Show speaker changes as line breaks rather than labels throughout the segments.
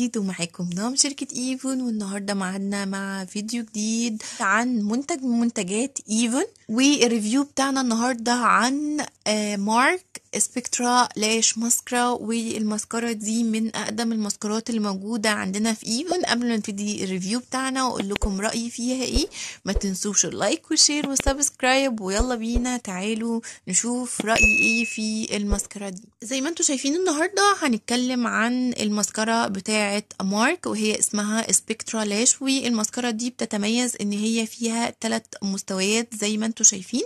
جديد ومعاكم نوم شركة ايفون والنهاردة معنا مع فيديو جديد عن منتج من منتجات ايفون والريفيو بتاعنا النهاردة عن آه، مارك سبكترا لاش ماسكرا والماسكارا دي من اقدم المسكرات اللي موجوده عندنا في ايفون قبل ما نبتدي الريفيو بتاعنا واقول لكم رايي فيها ايه ما تنسوش اللايك والشير والسبسكرايب ويلا بينا تعالوا نشوف رايي ايه في المسكرة دي زي ما انتم شايفين النهارده هنتكلم عن المسكرة بتاعه مارك وهي اسمها سبكترا لاش والماسكارا دي بتتميز ان هي فيها ثلاث مستويات زي ما انتم شايفين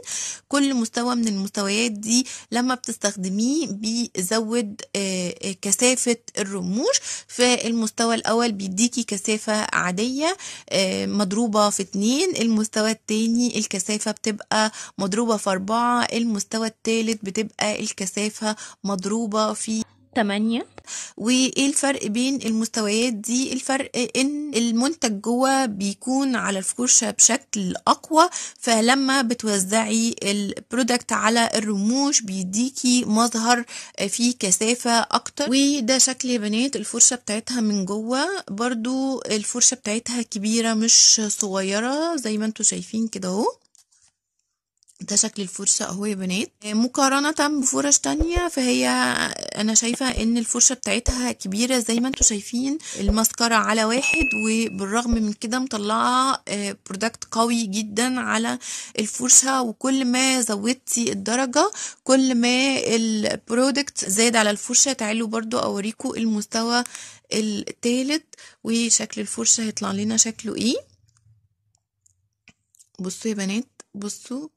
كل مستوى من المستويات دي لما بتستخدم بتستخدميه بيزود آه، آه، كثافة الرموش فالمستوى المستوى الأول بيديكي كثافة عادية آه، مضروبة في اتنين المستوى التاني الكثافة بتبقى مضروبة في أربعة المستوى التالت بتبقى الكثافة مضروبة في تمانية وايه الفرق بين المستويات دي الفرق ان المنتج جوه بيكون على الفرشة بشكل اقوى فلما بتوزعي البرودكت على الرموش بيديكي مظهر آه، فيه كثافة اكتر وده شكل يا بنات الفرشة بتاعتها من جوه برضو الفرشة بتاعتها كبيرة مش صغيرة زي ما انتوا شايفين كده اهو ده شكل الفرشة اهو يا بنات آه، مقارنة بفرش تانية فهي انا شايفة ان الفرشة بتاعتها كبيرة زي ما انتوا شايفين المسكرة على واحد وبالرغم من كده مطلعة برودكت آه، قوي جدا على الفرشة وكل ما زودتي الدرجة كل ما البرودكت زاد على الفرشة تعالوا برضو اوريكم المستوى التالت وشكل الفرشة هيطلع لنا شكله ايه بصوا يا بنات بصوا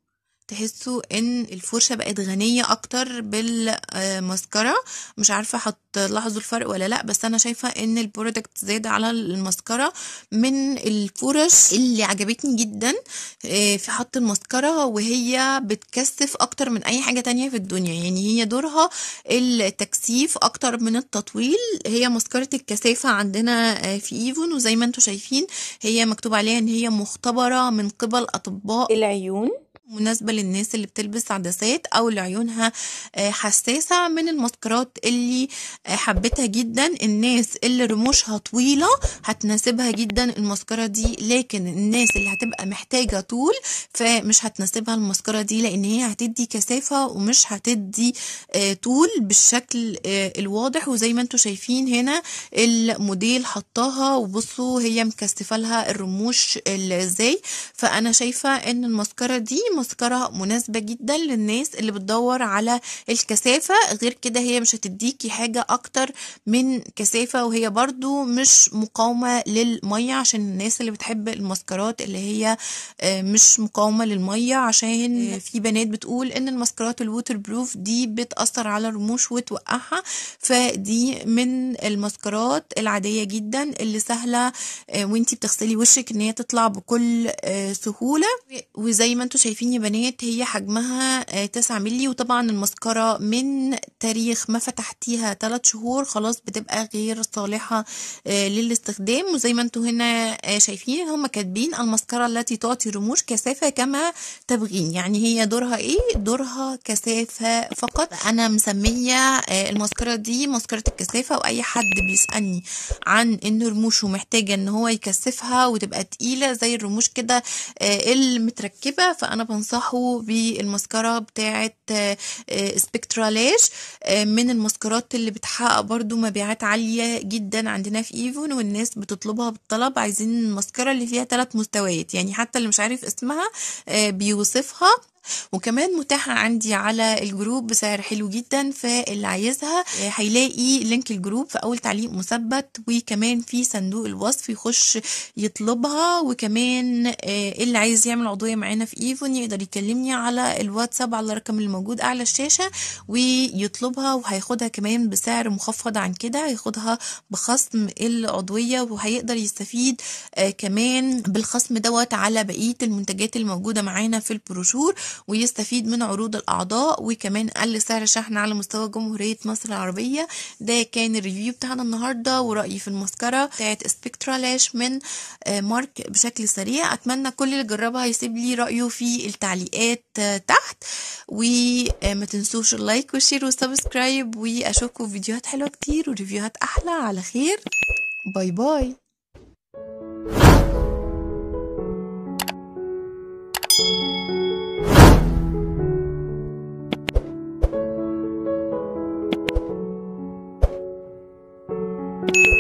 تحسوا ان الفرشه بقت غنيه اكتر بالمسكره مش عارفه هتلاحظوا الفرق ولا لا بس انا شايفه ان البرودكت زاد على المسكره من الفرش اللي عجبتني جدا آه، في حط المسكره وهي بتكثف اكتر من اي حاجه تانية في الدنيا يعني هي دورها التكثيف اكتر من التطويل هي مسكره الكثافه عندنا آه، في ايفون وزي ما انتم شايفين هي مكتوب عليها ان هي مختبره من قبل اطباء العيون مناسبة للناس اللي بتلبس عدسات أو اللي عيونها آه، حساسة من الماسكرات اللي آه، حبيتها جدا الناس اللي رموشها طويلة هتناسبها جدا الماسكرة دي لكن الناس اللي هتبقى محتاجة طول فمش هتناسبها الماسكرة دي لأن هي هتدي كثافة ومش هتدي آه، طول بالشكل الواضح وزي ما انتم شايفين هنا الموديل حطاها وبصوا هي مكثفة لها الرموش ازاي فأنا شايفة ان الماسكرة دي المسكرة مناسبة جدا للناس اللي بتدور على الكثافة غير كده هي مش هتديكي حاجة اكتر من كثافة وهي برضو مش مقاومة للمية عشان الناس اللي بتحب المسكرات اللي هي آه، مش مقاومة للمية عشان في بنات بتقول ان المسكرات الووتر بروف دي بتأثر على الرموش وتوقعها فدي من المسكرات العادية جدا اللي سهلة آه، وانتي بتغسلي وشك ان هي تطلع بكل آه، سهولة وزي ما انتوا شايفين عارفين يا بنات هي حجمها 9 آه، مللي وطبعا المسكرة من تاريخ ما فتحتيها 3 شهور خلاص بتبقى غير صالحة آه، للاستخدام وزي ما انتوا هنا آه، شايفين هما كاتبين المسكرة التي تعطي رموش كثافة كما تبغين يعني هي دورها ايه دورها كثافة فقط انا مسمية المسكرة دي مسكرة الكثافة واي حد بيسألني عن ان رموشه محتاجة ان هو يكثفها وتبقى تقيلة زي الرموش كده المتركبة فانا انصحه بالمسكرة بتاعة آه، آه، سبكتراليج آه، من المسكرات اللي بتحقق برضو مبيعات عالية جدا عندنا في ايفون والناس بتطلبها بالطلب عايزين المسكرة اللي فيها ثلاث مستويات يعني حتى اللي مش عارف اسمها بيوصفها وكمان متاحة عندي على الجروب بسعر حلو جدا فاللي عايزها آه، هيلاقي لينك الجروب في أول تعليق مثبت وكمان في صندوق الوصف يخش يطلبها وكمان آه، اللي عايز يعمل عضوية معانا في ايفون يقدر يكلمني على الواتساب على الرقم اللي موجود أعلى الشاشة ويطلبها وهياخدها كمان بسعر مخفض عن كده هياخدها بخصم العضوية وهيقدر يستفيد آه، كمان بالخصم دوت على بقية المنتجات الموجودة معانا في البروشور ويستفيد من عروض الاعضاء وكمان قل سعر شحن على مستوى جمهوريه مصر العربيه ده كان الريفيو بتاعنا النهارده ورايي في المسكره بتاعت سبيكترا لاش من آه، مارك بشكل سريع اتمنى كل اللي جربها يسيب لي رايه في التعليقات آه، تحت وما آه، تنسوش اللايك والشير والسبسكرايب واشوفكم في فيديوهات حلوه كتير وريفيوهات احلى على خير باي باي Thank you